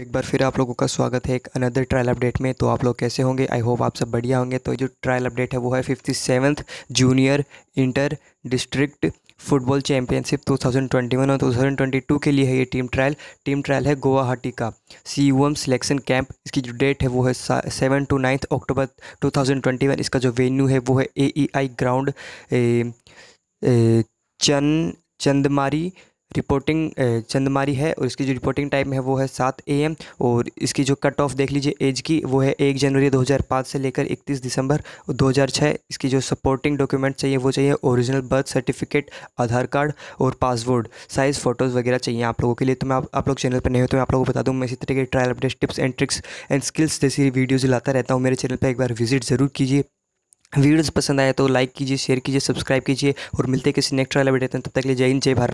एक बार फिर आप लोगों का स्वागत है एक अनदर ट्रायल अपडेट में तो आप लोग कैसे होंगे आई होप आप सब बढ़िया होंगे तो जो ट्रायल अपडेट है वो है fifty seventh junior inter district football championship 2021 और 2022 के लिए है ये टीम ट्रायल टीम ट्रायल है गुवाहाटी का C U M selection camp इसकी जो डेट है वो है सेवन टू नाइन्थ अक्टूबर 2021 इसका जो वेन्यू है वो है ए ई आई ग्राउंड ए, ए, चन चंदमारी रिपोर्टिंग चंदमारी है और इसकी जो रिपोर्टिंग टाइम है वो है सात ए एम और इसकी जो कट ऑफ देख लीजिए एज की वो है एक जनवरी 2005 से लेकर 31 दिसंबर 2006 इसकी जो सपोर्टिंग डॉक्यूमेंट चाहिए वो चाहिए original birth certificate Aadhaar card और पासवर्ड साइज़ फ़ोटोज़ वगैरह चाहिए आप लोगों के लिए तो मैं आप, आप लोग चैनल पर नहीं हो तो मैं आप लोगों को बता दूँ मैं इसी तरह के trial update tips and tricks and skills जैसी वीडियोज़ लाता रहता हूँ मेरे चैनल पर एक बार विजिट ज़रूर कीजिए वीडियोज़ पसंद आए तो लाइक कीजिए शेयर कीजिए सब्सक्राइब कीजिए और मिलते किसी नेक्स्ट ट्रायल अपडेट तब तक लिए जय हिंद जय भारत